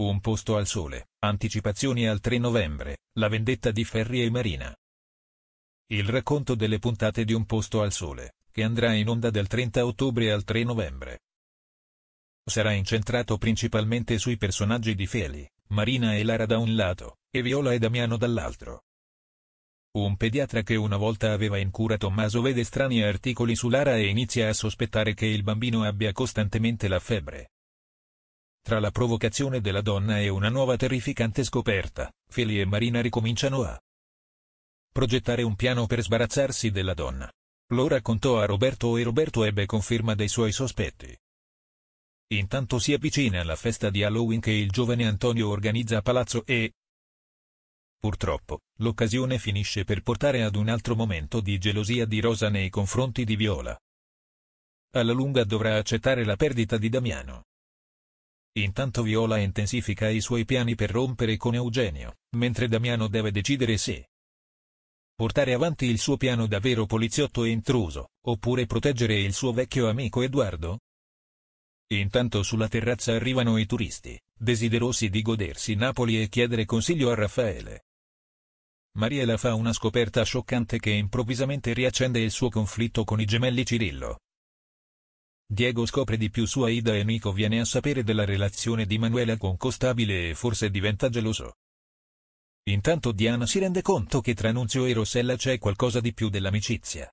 Un posto al sole, anticipazioni al 3 novembre, la vendetta di Ferri e Marina. Il racconto delle puntate di Un posto al sole, che andrà in onda dal 30 ottobre al 3 novembre. Sarà incentrato principalmente sui personaggi di Feli, Marina e Lara da un lato, e Viola e Damiano dall'altro. Un pediatra che una volta aveva in cura Tommaso vede strani articoli su Lara e inizia a sospettare che il bambino abbia costantemente la febbre. Tra la provocazione della donna e una nuova terrificante scoperta, Feli e Marina ricominciano a progettare un piano per sbarazzarsi della donna. Lo raccontò a Roberto e Roberto ebbe conferma dei suoi sospetti. Intanto si avvicina alla festa di Halloween che il giovane Antonio organizza a palazzo e, Purtroppo, l'occasione finisce per portare ad un altro momento di gelosia di Rosa nei confronti di Viola. Alla lunga dovrà accettare la perdita di Damiano. Intanto Viola intensifica i suoi piani per rompere con Eugenio, mentre Damiano deve decidere se portare avanti il suo piano davvero poliziotto e intruso, oppure proteggere il suo vecchio amico Edoardo? Intanto sulla terrazza arrivano i turisti, desiderosi di godersi Napoli e chiedere consiglio a Raffaele. Mariela fa una scoperta scioccante che improvvisamente riaccende il suo conflitto con i gemelli Cirillo, Diego scopre di più su Aida e Nico viene a sapere della relazione di Manuela con Costabile e forse diventa geloso. Intanto Diana si rende conto che tra Nunzio e Rossella c'è qualcosa di più dell'amicizia.